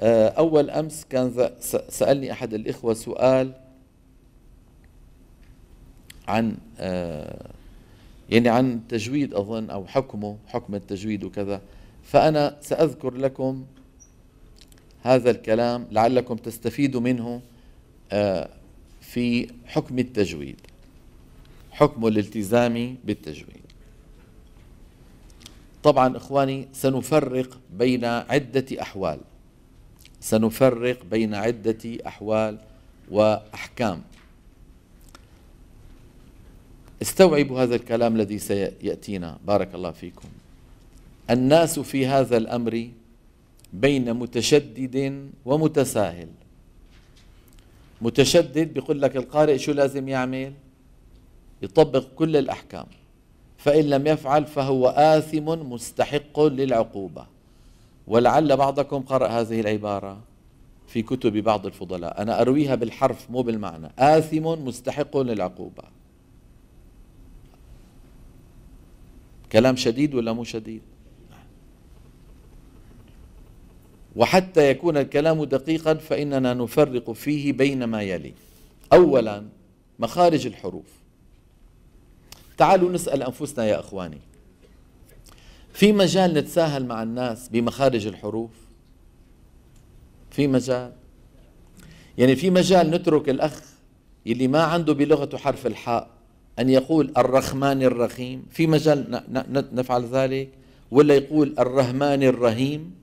آه، أول أمس كان سألني أحد الإخوة سؤال عن آه، يعني عن تجويد أظن أو حكمه حكم التجويد وكذا فأنا سأذكر لكم هذا الكلام لعلكم تستفيدوا منه آه، في حكم التجويد حكم الالتزام بالتجويد طبعا إخواني سنفرق بين عدة أحوال سنفرق بين عدة أحوال وأحكام استوعبوا هذا الكلام الذي سيأتينا بارك الله فيكم الناس في هذا الأمر بين متشدد ومتساهل متشدد بيقول لك القارئ شو لازم يعمل يطبق كل الأحكام فإن لم يفعل فهو آثم مستحق للعقوبة ولعل بعضكم قرأ هذه العبارة في كتب بعض الفضلاء أنا أرويها بالحرف مو بالمعنى آثم مستحق للعقوبة كلام شديد ولا مو شديد وحتى يكون الكلام دقيقا فإننا نفرق فيه بين ما يلي أولا مخارج الحروف تعالوا نسأل أنفسنا يا أخواني في مجال نتساهل مع الناس بمخارج الحروف في مجال يعني في مجال نترك الأخ يلي ما عنده بلغته حرف الحاء أن يقول الرحمن الرحيم في مجال نفعل ذلك ولا يقول الرحمن الرحيم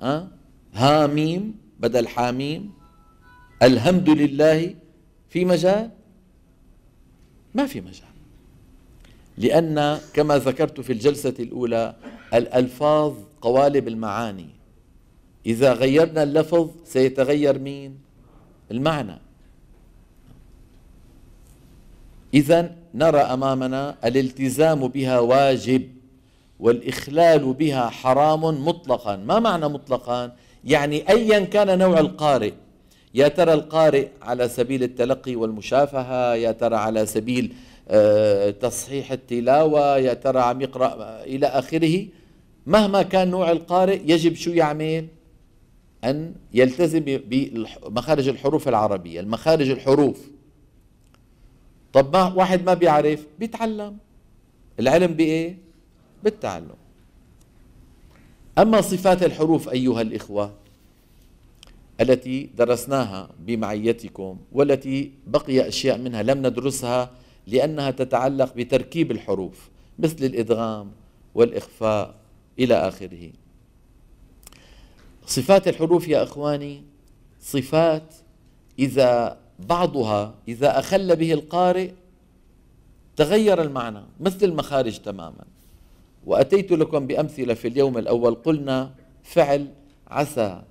أه؟ هاميم بدل حاميم الحمد لله في مجال ما في مجال لأن كما ذكرت في الجلسة الأولى الألفاظ قوالب المعاني إذا غيرنا اللفظ سيتغير مين؟ المعنى إذا نرى أمامنا الالتزام بها واجب والإخلال بها حرام مطلقا ما معنى مطلقا؟ يعني أيا كان نوع القارئ يا ترى القارئ على سبيل التلقي والمشافهة يا ترى على سبيل آه، تصحيح التلاوة يا ترى عم يقرأ إلى آخره مهما كان نوع القارئ يجب شو يعمل أن يلتزم بمخارج الحروف العربية المخارج الحروف طب ما واحد ما بيعرف بيتعلم العلم بإيه بالتعلم أما صفات الحروف أيها الإخوة التي درسناها بمعيتكم والتي بقي أشياء منها لم ندرسها لأنها تتعلق بتركيب الحروف مثل الإدغام والإخفاء إلى آخره صفات الحروف يا إخواني صفات إذا بعضها إذا أخل به القارئ تغير المعنى مثل المخارج تماما وأتيت لكم بأمثلة في اليوم الأول قلنا فعل عسى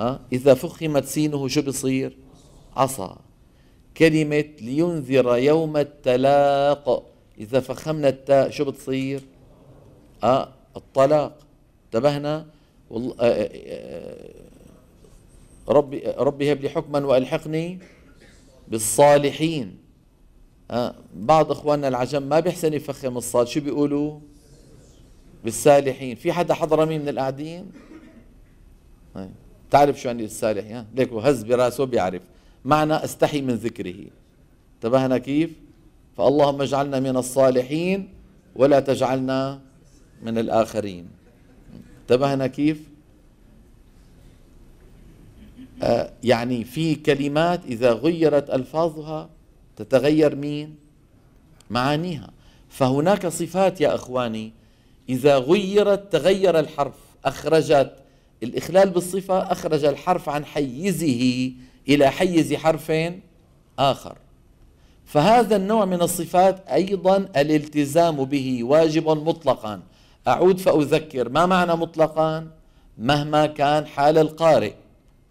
أه؟ إذا فخمت سينه شو بصير عصى كلمة لينذر يوم التلاق إذا فخمنا التاء شو بتصير؟ آه الطلاق انتبهنا والله آه، آه، آه، ربي ربي هب لي حكما والحقني بالصالحين آه بعض اخواننا العجم ما بيحسن يفخم الصاد شو بيقولوا بالسالحين في حدا حضرمي من القاعدين طيب، تعرف شو يعني السالح ليك هز براسه بيعرف معنى استحي من ذكره انتبهنا كيف فاللهم اجعلنا من الصالحين ولا تجعلنا من الآخرين انتبهنا كيف آه يعني في كلمات إذا غيرت ألفاظها تتغير مين معانيها فهناك صفات يا أخواني إذا غيرت تغير الحرف أخرجت الإخلال بالصفة أخرج الحرف عن حيزه إلى حيز حرف آخر فهذا النوع من الصفات أيضا الالتزام به واجب مطلقا أعود فأذكر ما معنى مطلقا مهما كان حال القارئ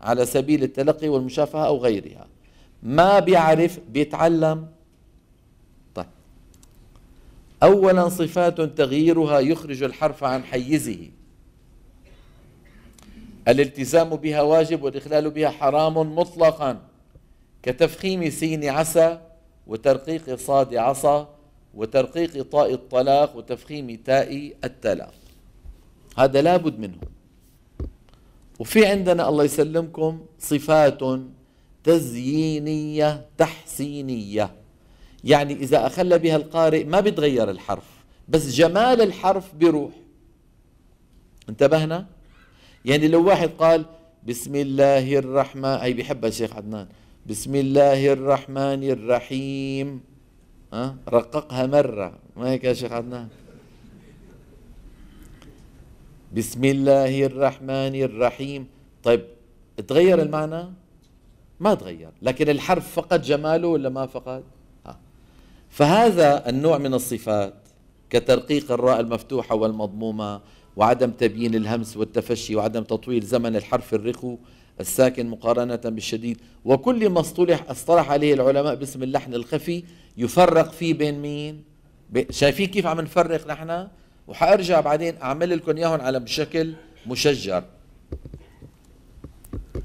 على سبيل التلقي والمشافهة أو غيرها ما بيعرف بيتعلم طيب أولا صفات تغييرها يخرج الحرف عن حيزه الالتزام بها واجب والإخلال بها حرام مطلقا كتفخيم سين عسى وترقيق صاد عصى وترقيق طاء الطلاق وتفخيم تاء التلاق هذا لابد منه وفي عندنا الله يسلمكم صفات تزيينية تحسينية يعني إذا أخل بها القارئ ما بيتغير الحرف بس جمال الحرف بروح انتبهنا؟ يعني لو واحد قال بسم الله الرحمن أي بيحبها الشيخ عدنان بسم الله الرحمن الرحيم أه؟ رققها مرة ما هيك يا شيخ عدنان بسم الله الرحمن الرحيم طيب تغير المعنى ما تغير لكن الحرف فقد جماله ولا ما فقد ها. فهذا النوع من الصفات كترقيق الراء المفتوحة والمضمومة وعدم تبيين الهمس والتفشي وعدم تطويل زمن الحرف الرخو الساكن مقارنة بالشديد وكل ما اصطلح اصطلح عليه العلماء باسم اللحن الخفي يفرق فيه بين مين شايفين كيف عم نفرق نحن وحارجع بعدين اعمل لكم اياهم على بشكل مشجر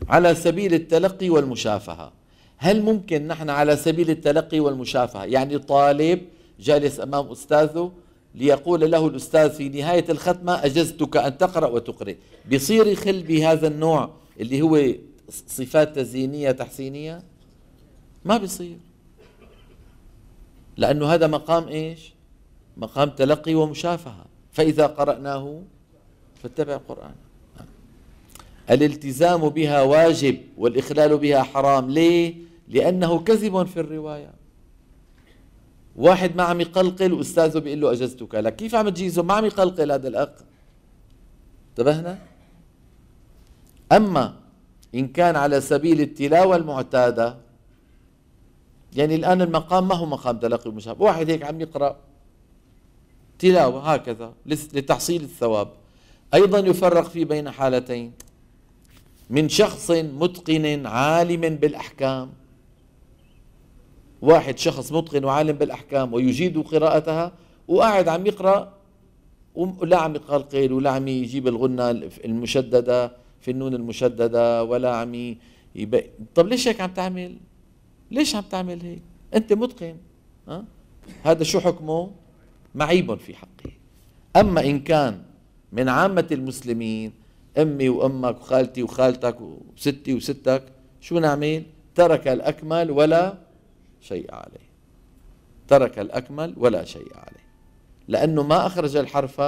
على سبيل التلقي والمشافهة هل ممكن نحن على سبيل التلقي والمشافهة يعني طالب جالس أمام أستاذه ليقول له الأستاذ في نهاية الختمة أجزتك أن تقرأ وتقرئ بصير يخل بهذا النوع اللي هو صفات تزيينية تحسينية ما بصير لأنه هذا مقام إيش مقام تلقي ومشافهة فإذا قرأناه فاتبع القرآن الالتزام بها واجب والإخلال بها حرام ليه؟ لأنه كذب في الرواية واحد ما عم يقلقل واستاذه بيقول له اجزتك لك كيف عم تجيزه ما عم يقلقل هذا الاخ انتبهنا اما ان كان على سبيل التلاوه المعتاده يعني الان المقام ما هو مقام تلقي المشابه واحد هيك عم يقرا تلاوه هكذا لتحصيل الثواب ايضا يفرق في بين حالتين من شخص متقن عالم بالاحكام واحد شخص متقن وعالم بالأحكام ويجيد قراءتها وقاعد عم يقرأ ولا عم يقلقل ولا عم يجيب الغنة المشددة في النون المشددة ولا عم يبقى طب ليش هيك عم تعمل ليش عم تعمل هيك أنت متقن ها؟ هذا شو حكمه معيب في حقه أما إن كان من عامة المسلمين أمي وأمك وخالتي وخالتك وستي وستك شو نعمل ترك الأكمل ولا شيء عليه ترك الأكمل ولا شيء عليه لأنه ما أخرج الحرف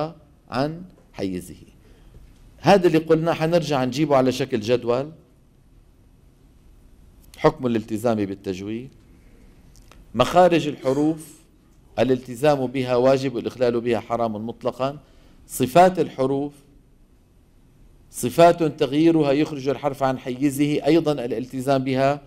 عن حيزه هذا اللي قلناه حنرجع نجيبه على شكل جدول حكم الالتزام بالتجويد مخارج الحروف الالتزام بها واجب والإخلال بها حرام مطلقا صفات الحروف صفات تغييرها يخرج الحرف عن حيزه أيضا الالتزام بها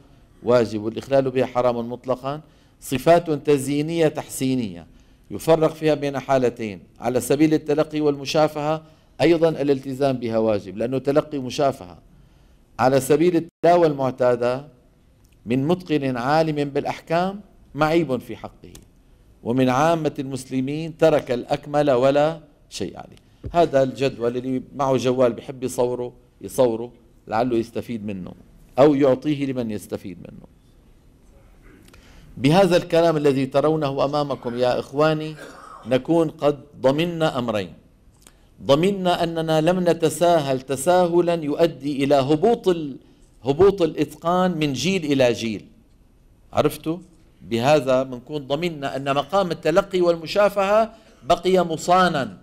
واجب والإخلال بها حرام مطلقا صفات تزيينية تحسينية يفرق فيها بين حالتين على سبيل التلقي والمشافهة أيضا الالتزام بها واجب لأنه تلقي مشافهة على سبيل التلاوة المعتادة من متقن عالم بالأحكام معيب في حقه ومن عامة المسلمين ترك الأكمل ولا شيء عليه هذا الجدول اللي معه جوال بحب يصوره يصوره لعله يستفيد منه أو يعطيه لمن يستفيد منه بهذا الكلام الذي ترونه أمامكم يا إخواني نكون قد ضمننا أمرين ضمننا أننا لم نتساهل تساهلا يؤدي إلى هبوط هبوط الإتقان من جيل إلى جيل عرفتوا؟ بهذا بنكون ضمننا أن مقام التلقي والمشافهة بقي مصانا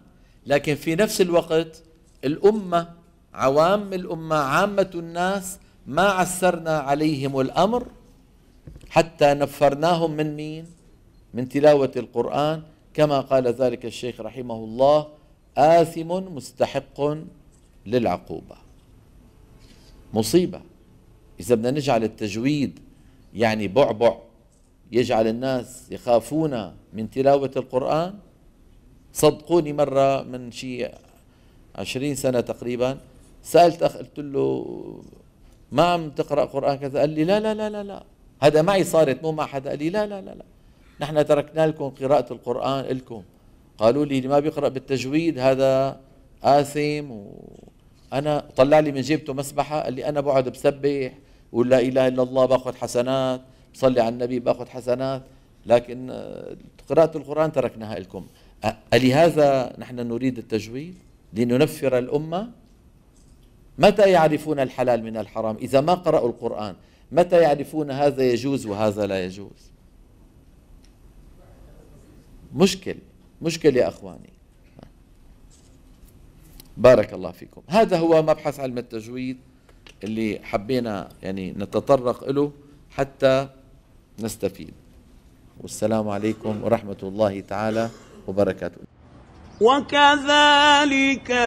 لكن في نفس الوقت الأمة عوام الأمة عامة الناس ما عسرنا عليهم الأمر حتى نفرناهم من مين من تلاوة القرآن كما قال ذلك الشيخ رحمه الله آثم مستحق للعقوبة مصيبة إذا بدنا نجعل التجويد يعني بعبع يجعل الناس يخافون من تلاوة القرآن صدقوني مرة من شيء عشرين سنة تقريبا سألت أخ قلت له ما عم تقرا قران كذا قال لي لا لا لا لا لا هذا معي صارت مو مع حدا قال لي لا لا لا لا نحن تركنا لكم قراءة القرآن لكم قالوا لي اللي ما بيقرأ بالتجويد هذا آثم وأنا طلع لي من جيبته مسبحة قال لي أنا بقعد بسبح ولا إله إلا الله باخذ حسنات بصلي على النبي باخذ حسنات لكن آه، قراءة القرآن تركناها لكم آه، ألهذا نحن نريد التجويد لننفر الأمة متى يعرفون الحلال من الحرام إذا ما قرأوا القرآن متى يعرفون هذا يجوز وهذا لا يجوز مشكل مشكل يا أخواني بارك الله فيكم هذا هو مبحث علم التجويد اللي حبينا يعني نتطرق له حتى نستفيد والسلام عليكم ورحمة الله تعالى وبركاته وكذلك